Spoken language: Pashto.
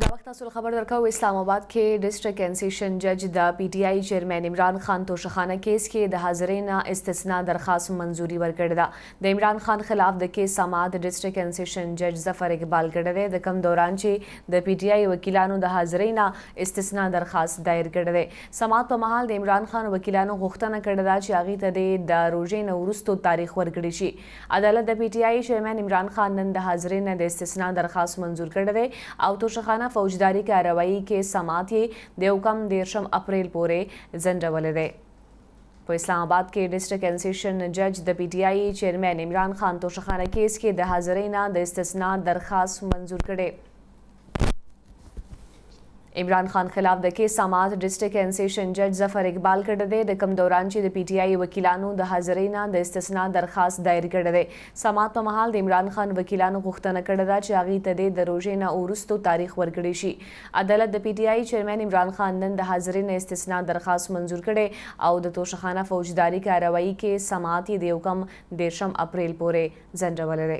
دا وخت تاسو خبر درکاو اسلام آباد کې ډیسټریکټ انسیشن جج د پی ټ آی چیرمن عمران خان توشخانه کیس کې د حاضرینا استثنا درخواست منزوري ورکړه ده د عمران خان خلاف د کیس سماعت ډیسټریکټ انسیشن جج ظفر اقبال کړه ده د کم دوران چې د پی ټ آی وکیلانو د حاضرینا استثنا درخواست دایر کړه ده سماعت په محل د عمران خان وکیلانو غوښتنه کړه ده چې هغه ته د روزې نه ورستو تاریخ ورکړي شي عدالت د پی ټ آی چیرمن عمران خان نن د حاضرینا د استثنا درخواست منزور کړه ده او توشخانه عادلانه فوجداري کاروایی کې سماعت یې د یو کم دیرشم اپریل پورې ځنډولی دی په اسلام آباد کې ډسټرک انسیشن جج د پی ټی آی چیرمن عمران خان توشخانه کیس کې د حاضرینو د استثنا درخواست منظور کړي عمران خان خلاف د کیس سماعت ډسټریکټ انسیشن جج ظفر اقبال کړی دی د کم دوران چې د پی ټی آی وکیلانو د حاضرۍ نه د استثنا درخواست دایر کړی دی سماعت په مهال د عمران خان وکیلانو غوښتنه کړې ده چې هغې ته د روژې نه وروستو تاریخ ورکړی شي عدالت د پی ټی آی چیرمین عمران خان نن د حاضرۍ نه استثنا درخواست منظور کړی او د توشخانه فوجداري کاروایی کې سماعت یې د یو کم دیرشم اپریل پورې ځنډولی دی